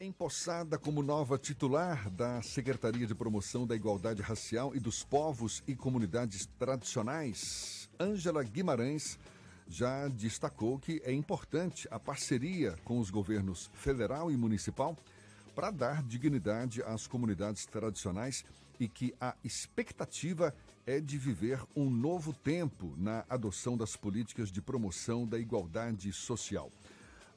Empossada como nova titular da Secretaria de Promoção da Igualdade Racial e dos Povos e Comunidades Tradicionais, Ângela Guimarães já destacou que é importante a parceria com os governos federal e municipal para dar dignidade às comunidades tradicionais e que a expectativa é de viver um novo tempo na adoção das políticas de promoção da igualdade social.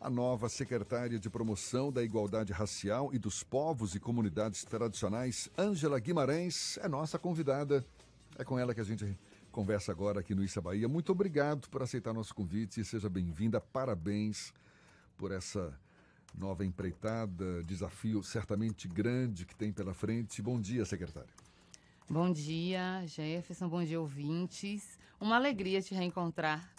A nova secretária de Promoção da Igualdade Racial e dos Povos e Comunidades Tradicionais, Ângela Guimarães, é nossa convidada. É com ela que a gente conversa agora aqui no Issa Bahia. Muito obrigado por aceitar nosso convite. e Seja bem-vinda. Parabéns por essa nova empreitada, desafio certamente grande que tem pela frente. Bom dia, secretária. Bom dia, Jefferson. Bom dia, ouvintes. Uma alegria te reencontrar,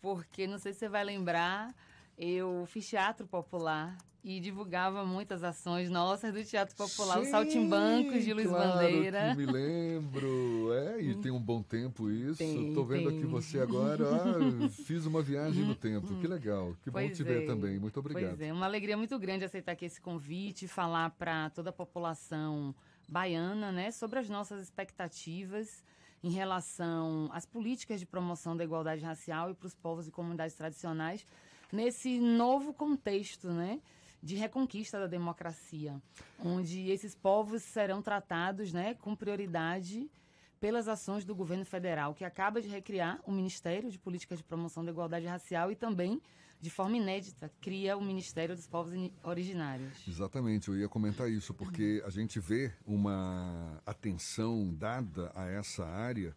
porque não sei se você vai lembrar eu fiz teatro popular e divulgava muitas ações nossas do teatro popular, Sim, o Saltimbancos de Luiz claro Bandeira. me lembro, é, e tem um bom tempo isso. Tem, Tô vendo tem. aqui você agora, ah, fiz uma viagem no tempo, que legal, que pois bom te é. ver também, muito obrigado. Pois é, uma alegria muito grande aceitar aqui esse convite, falar para toda a população baiana, né, sobre as nossas expectativas em relação às políticas de promoção da igualdade racial e para os povos e comunidades tradicionais nesse novo contexto, né? de reconquista da democracia, onde esses povos serão tratados, né, com prioridade pelas ações do governo federal, que acaba de recriar o Ministério de Políticas de Promoção da Igualdade Racial e também, de forma inédita, cria o Ministério dos Povos Originários. Exatamente, eu ia comentar isso, porque a gente vê uma atenção dada a essa área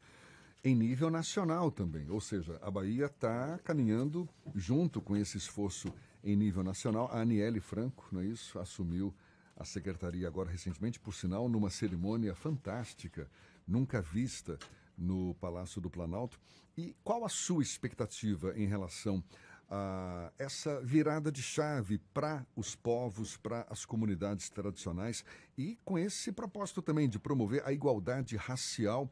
em nível nacional também. Ou seja, a Bahia está caminhando junto com esse esforço em nível nacional. A Aniele Franco, não é isso? Assumiu a secretaria agora recentemente, por sinal, numa cerimônia fantástica, nunca vista no Palácio do Planalto. E qual a sua expectativa em relação a essa virada de chave para os povos, para as comunidades tradicionais e com esse propósito também de promover a igualdade racial?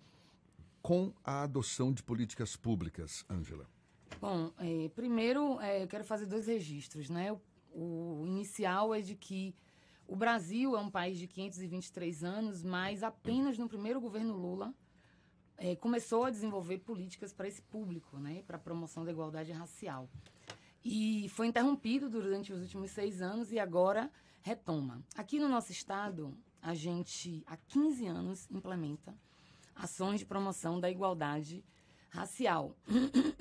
com a adoção de políticas públicas, Ângela? Bom, é, primeiro é, eu quero fazer dois registros, né? O, o, inicial é de que o Brasil é um país de 523 anos, mas apenas no primeiro governo Lula é, começou a desenvolver políticas para esse público, né? Para a promoção da igualdade racial. E foi interrompido durante os últimos seis anos e agora retoma. Aqui no nosso estado, a gente há 15 anos implementa ações de promoção da igualdade racial.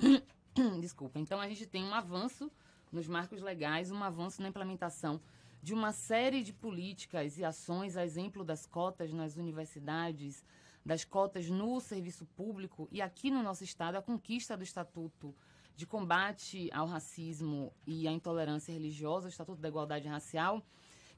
Desculpa. Então a gente tem um avanço nos marcos legais, um avanço na implementação de uma série de políticas e ações, a exemplo das cotas nas universidades, das cotas no serviço público e aqui no nosso estado a conquista do estatuto de combate ao racismo e à intolerância religiosa, o estatuto da igualdade racial,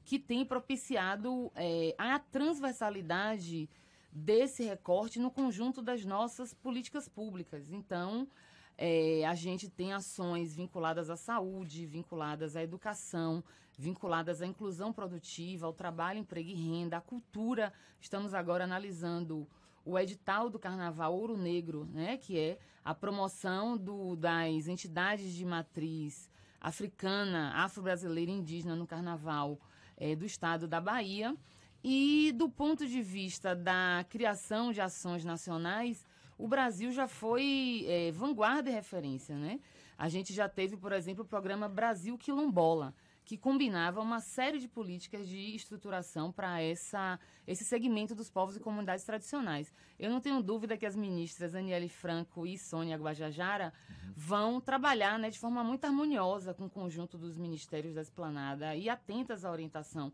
que tem propiciado é, a transversalidade desse recorte no conjunto das nossas políticas públicas. Então, é, a gente tem ações vinculadas à saúde, vinculadas à educação, vinculadas à inclusão produtiva, ao trabalho, emprego e renda, à cultura. Estamos agora analisando o edital do Carnaval Ouro Negro, né, que é a promoção do, das entidades de matriz africana, afro-brasileira e indígena no Carnaval é, do Estado da Bahia. E do ponto de vista da criação de ações nacionais, o Brasil já foi é, vanguarda e referência, né? A gente já teve, por exemplo, o programa Brasil Quilombola, que combinava uma série de políticas de estruturação para essa esse segmento dos povos e comunidades tradicionais. Eu não tenho dúvida que as ministras Aniele Franco e Sônia Guajajara uhum. vão trabalhar né, de forma muito harmoniosa com o conjunto dos ministérios da Esplanada e atentas à orientação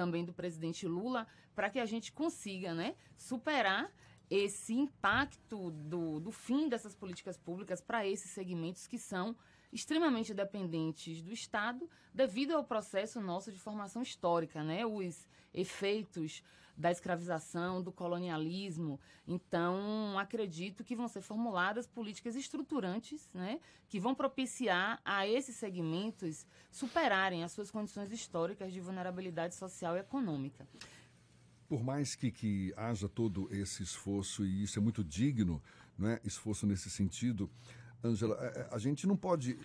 também do presidente Lula, para que a gente consiga né, superar esse impacto do, do fim dessas políticas públicas para esses segmentos que são extremamente dependentes do Estado devido ao processo nosso de formação histórica, né? Os efeitos da escravização, do colonialismo. Então, acredito que vão ser formuladas políticas estruturantes, né? Que vão propiciar a esses segmentos superarem as suas condições históricas de vulnerabilidade social e econômica por mais que, que haja todo esse esforço, e isso é muito digno, né, esforço nesse sentido, Ângela, é, é, a, gente não pode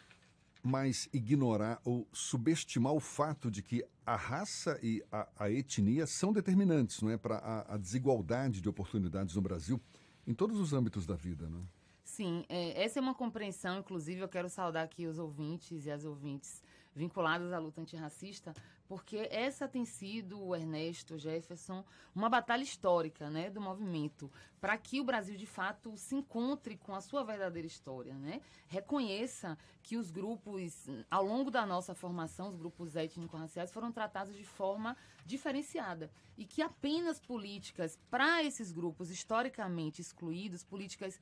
mais ignorar ou subestimar o fato de que a raça e a, a etnia são determinantes não é, para a, a, desigualdade de oportunidades no Brasil em todos os âmbitos da vida. não? É? Sim, é, essa é uma compreensão, inclusive eu quero saudar aqui os ouvintes e as ouvintes vinculadas à luta antirracista, porque essa tem sido, Ernesto, Jefferson, uma batalha histórica né, do movimento, para que o Brasil, de fato, se encontre com a sua verdadeira história. Né? Reconheça que os grupos, ao longo da nossa formação, os grupos étnico-raciais foram tratados de forma diferenciada e que apenas políticas para esses grupos historicamente excluídos, políticas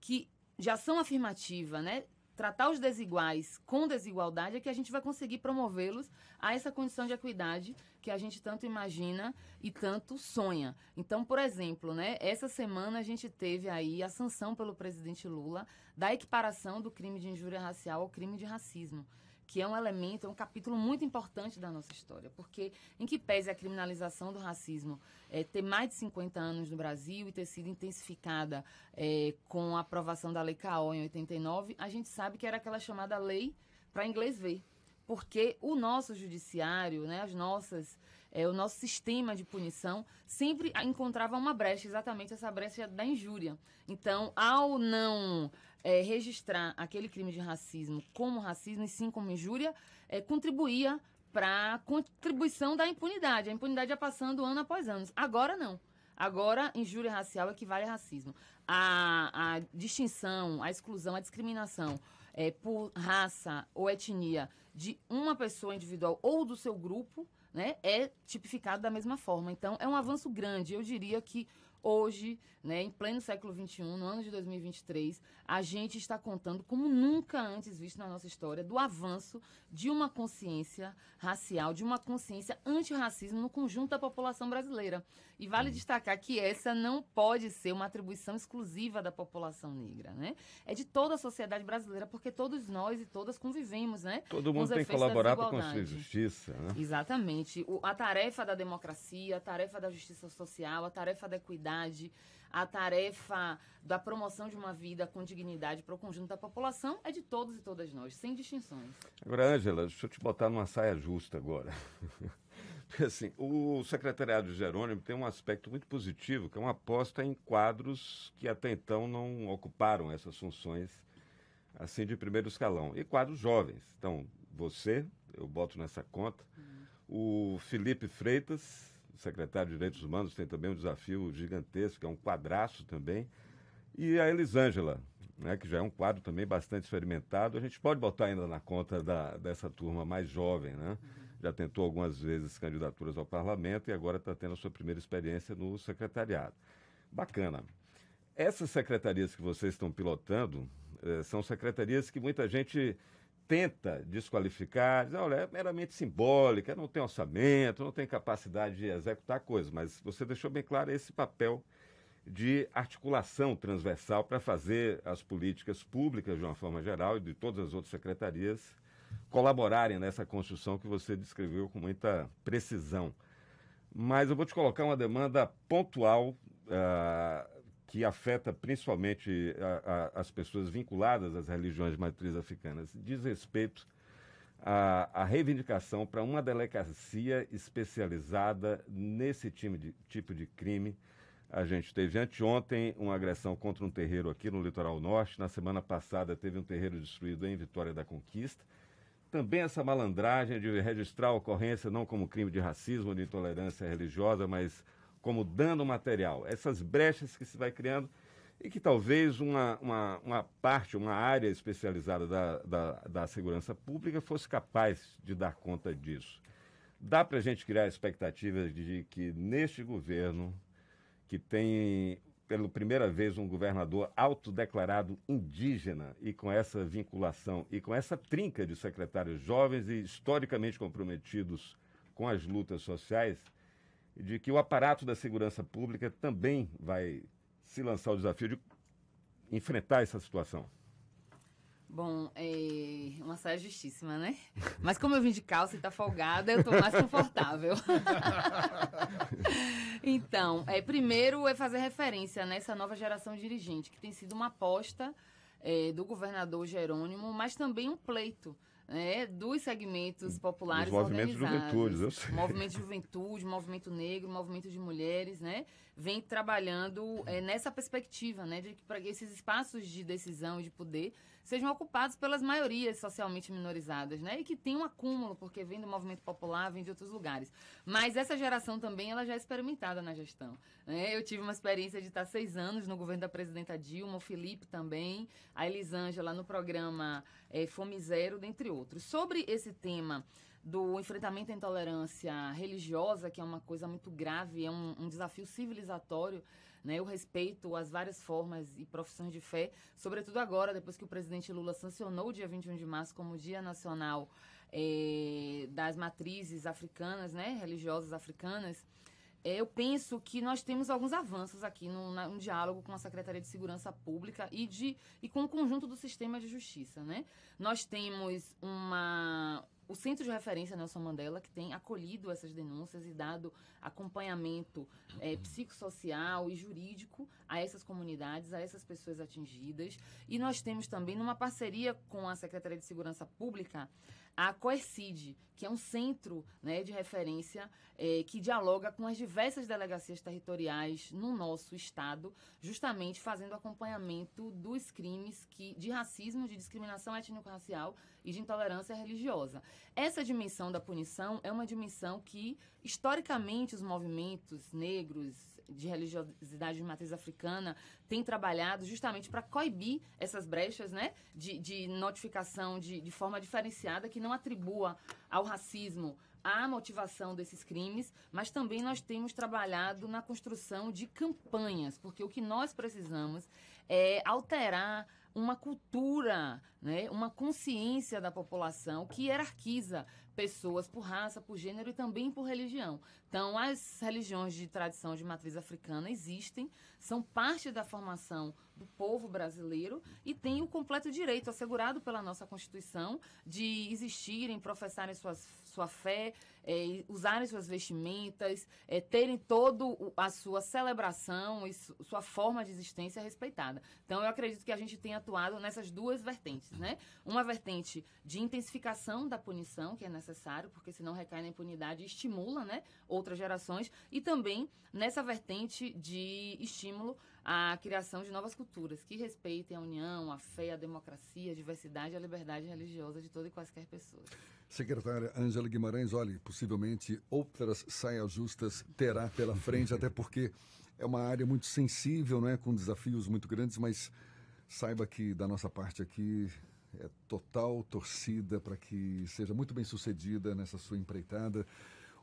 que de ação afirmativa, né, tratar os desiguais com desigualdade é que a gente vai conseguir promovê-los a essa condição de equidade que a gente tanto imagina e tanto sonha. Então, por exemplo, né, essa semana a gente teve aí a sanção pelo presidente Lula da equiparação do crime de injúria racial ao crime de racismo que é um elemento, é um capítulo muito importante da nossa história, porque em que pese a criminalização do racismo é, ter mais de 50 anos no Brasil e ter sido intensificada é, com a aprovação da Lei CAO em 89, a gente sabe que era aquela chamada lei para inglês ver porque o nosso judiciário, né, as nossas, é, o nosso sistema de punição sempre encontrava uma brecha, exatamente essa brecha da injúria. Então, ao não é, registrar aquele crime de racismo como racismo e sim como injúria, é, contribuía para a contribuição da impunidade. A impunidade ia passando ano após ano. Agora não. Agora, injúria racial equivale a racismo. A, a distinção, a exclusão, a discriminação é, por raça ou etnia de uma pessoa individual ou do seu grupo né, é tipificado da mesma forma. Então, é um avanço grande. Eu diria que Hoje, né, em pleno século XXI, no ano de 2023, a gente está contando, como nunca antes visto na nossa história, do avanço de uma consciência racial, de uma consciência antirracismo no conjunto da população brasileira. E vale hum. destacar que essa não pode ser uma atribuição exclusiva da população negra, né? É de toda a sociedade brasileira, porque todos nós e todas convivemos, né? Todo mundo tem que colaborar para construir justiça, né? Exatamente. O, a tarefa da democracia, a tarefa da justiça social, a tarefa da equidade, dignidade, a tarefa da promoção de uma vida com dignidade para o conjunto da população é de todos e todas nós, sem distinções. Agora, Ângela, deixa eu te botar numa saia justa agora. assim, o secretariado de Jerônimo tem um aspecto muito positivo, que é uma aposta em quadros que até então não ocuparam essas funções assim de primeiro escalão. E quadros jovens. Então, você, eu boto nessa conta, uhum. o Felipe Freitas, secretário de Direitos Humanos, tem também um desafio gigantesco, é um quadraço também. E a Elisângela, né, que já é um quadro também bastante experimentado. A gente pode botar ainda na conta da, dessa turma mais jovem, né? Já tentou algumas vezes candidaturas ao parlamento e agora está tendo a sua primeira experiência no secretariado. Bacana. Essas secretarias que vocês estão pilotando eh, são secretarias que muita gente tenta desqualificar, diz, olha, é meramente simbólica, não tem orçamento, não tem capacidade de executar coisas, mas você deixou bem claro esse papel de articulação transversal para fazer as políticas públicas, de uma forma geral, e de todas as outras secretarias colaborarem nessa construção que você descreveu com muita precisão. Mas eu vou te colocar uma demanda pontual uh, que afeta principalmente a, a, as pessoas vinculadas às religiões de matriz africanas, diz respeito à, à reivindicação para uma delegacia especializada nesse de, tipo de crime. A gente teve anteontem uma agressão contra um terreiro aqui no Litoral Norte, na semana passada teve um terreiro destruído em Vitória da Conquista. Também essa malandragem de registrar a ocorrência não como crime de racismo, de intolerância religiosa, mas como dano material. Essas brechas que se vai criando e que talvez uma, uma, uma parte, uma área especializada da, da, da segurança pública fosse capaz de dar conta disso. Dá para a gente criar expectativas de que neste governo, que tem pela primeira vez um governador autodeclarado indígena e com essa vinculação e com essa trinca de secretários jovens e historicamente comprometidos com as lutas sociais, de que o aparato da segurança pública também vai se lançar o desafio de enfrentar essa situação? Bom, é uma saia justíssima, né? Mas como eu vim de calça e tá folgada, eu tô mais confortável. então, é, primeiro é fazer referência nessa nova geração dirigente, que tem sido uma aposta é, do governador Jerônimo, mas também um pleito né, dos segmentos populares Os movimentos de Juventude, eu sei. Movimento de juventude, movimento negro, movimento de mulheres, né? vem trabalhando é, nessa perspectiva, né, de que para que esses espaços de decisão e de poder sejam ocupados pelas maiorias socialmente minorizadas, né, e que tem um acúmulo, porque vem do movimento popular, vem de outros lugares. Mas essa geração também, ela já é experimentada na gestão. Né? Eu tive uma experiência de estar seis anos no governo da presidenta Dilma, o Felipe também, a Elisângela no programa é, Fome Zero, dentre outros. Sobre esse tema do enfrentamento à intolerância religiosa, que é uma coisa muito grave, é um, um desafio civilizatório. Né? o respeito às várias formas e profissões de fé, sobretudo agora, depois que o presidente Lula sancionou o dia 21 de março como Dia Nacional é, das Matrizes Africanas, né? religiosas africanas. Eh, eu penso que nós temos alguns avanços aqui no, na, um diálogo com a Secretaria de Segurança Pública e, de, e com o conjunto do sistema de justiça. Né? Nós temos uma, o Centro de Referência Nelson Mandela, que tem acolhido essas denúncias e dado acompanhamento é, psicossocial e jurídico a essas comunidades, a essas pessoas atingidas. E nós temos também, numa parceria com a Secretaria de Segurança Pública, a Coercide, que é um centro né, de referência é, que dialoga com as diversas delegacias territoriais no nosso estado, justamente fazendo acompanhamento dos crimes que, de racismo, de discriminação étnico-racial e de intolerância religiosa. Essa dimensão da punição é uma dimensão que, historicamente, os movimentos negros, de religiosidade de matriz africana tem trabalhado justamente para coibir essas brechas né, de, de notificação de, de forma diferenciada, que não atribua ao racismo a motivação desses crimes, mas também nós temos trabalhado na construção de campanhas, porque o que nós precisamos é alterar uma cultura, né, uma consciência da população que hierarquiza pessoas por raça, por gênero e também por religião. Então, as religiões de tradição de matriz africana existem, são parte da formação do povo brasileiro e têm o completo direito assegurado pela nossa Constituição de existirem, professarem suas, sua fé, é, usarem suas vestimentas, é, terem todo a sua celebração e su sua forma de existência respeitada. Então, eu acredito que a gente tem atuado nessas duas vertentes, né? Uma vertente de intensificação da punição, que é necessário, porque senão recai na impunidade e estimula, né, outras gerações, e também nessa vertente de estímulo à criação de novas culturas que respeitem a união, a fé, a democracia, a diversidade e a liberdade religiosa de toda e quaisquer pessoas. Secretária Ângela Guimarães, olhe, por possivelmente outras saias justas terá pela frente, até porque é uma área muito sensível, é, com desafios muito grandes, mas saiba que da nossa parte aqui é total torcida para que seja muito bem sucedida nessa sua empreitada.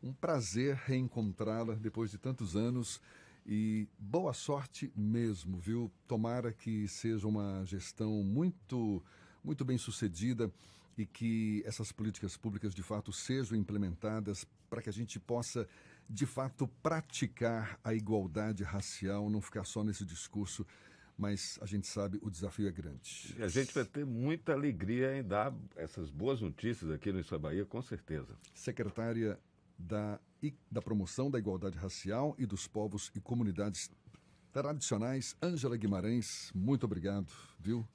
Um prazer reencontrá-la depois de tantos anos e boa sorte mesmo, viu? Tomara que seja uma gestão muito muito bem sucedida e que essas políticas públicas de fato sejam implementadas para que a gente possa de fato praticar a igualdade racial, não ficar só nesse discurso mas a gente sabe o desafio é grande. E a gente vai ter muita alegria em dar essas boas notícias aqui no Isso Bahia, com certeza. Secretária da, da Promoção da Igualdade Racial e dos Povos e Comunidades Tradicionais, Ângela Guimarães, muito obrigado, viu?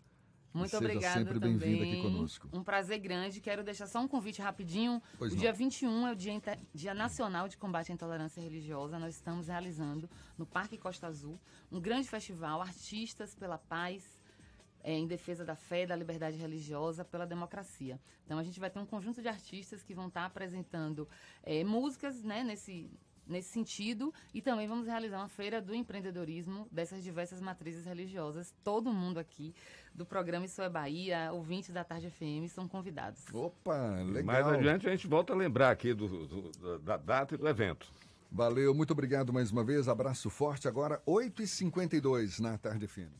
Muito obrigada sempre bem vindo aqui conosco. Um prazer grande. Quero deixar só um convite rapidinho. Pois o não. dia 21 é o dia, Inter... dia Nacional de Combate à Intolerância Religiosa. Nós estamos realizando no Parque Costa Azul um grande festival Artistas pela Paz. É, em defesa da fé, da liberdade religiosa, pela democracia. Então a gente vai ter um conjunto de artistas que vão estar apresentando é, músicas, né, nesse nesse sentido. E também vamos realizar uma feira do empreendedorismo dessas diversas matrizes religiosas. Todo mundo aqui do programa Isso é Bahia, ouvintes da Tarde FM, são convidados. Opa, legal. Mais adiante a gente volta a lembrar aqui do, do, da data e do evento. Valeu, muito obrigado mais uma vez. Abraço forte. Agora, 8h52 na Tarde FM.